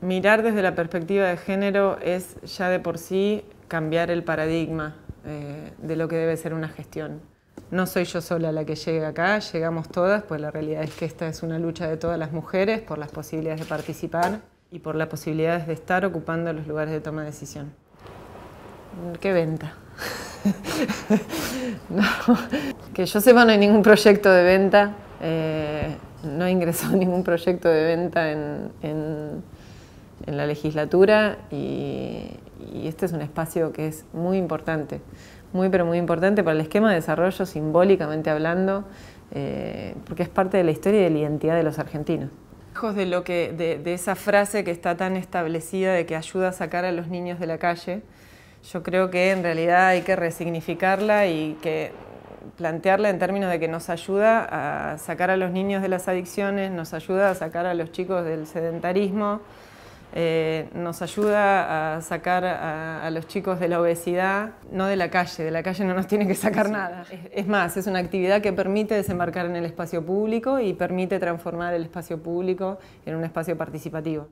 mirar desde la perspectiva de género es ya de por sí cambiar el paradigma eh, de lo que debe ser una gestión. No soy yo sola la que llega acá, llegamos todas, pues la realidad es que esta es una lucha de todas las mujeres por las posibilidades de participar y por las posibilidades de estar ocupando los lugares de toma de decisión. ¡Qué venta! que yo sepa, no hay ningún proyecto de venta, eh, no ingresó ningún proyecto de venta en en la legislatura y, este es un espacio que es muy importante, muy pero muy importante para el esquema de desarrollo simbólicamente hablando, eh, porque es parte de la historia y de la identidad de los argentinos. Lejos de, lo que, de, de esa frase que está tan establecida de que ayuda a sacar a los niños de la calle, yo creo que en realidad hay que resignificarla y que plantearla en términos de que nos ayuda a sacar a los niños de las adicciones, nos ayuda a sacar a los chicos del sedentarismo, eh, nos ayuda a sacar a, los chicos de la obesidad, no de la calle, de la calle no nos tiene que sacar nada. es, más, es una actividad que permite desembarcar en el espacio público y permite transformar el espacio público en un espacio participativo.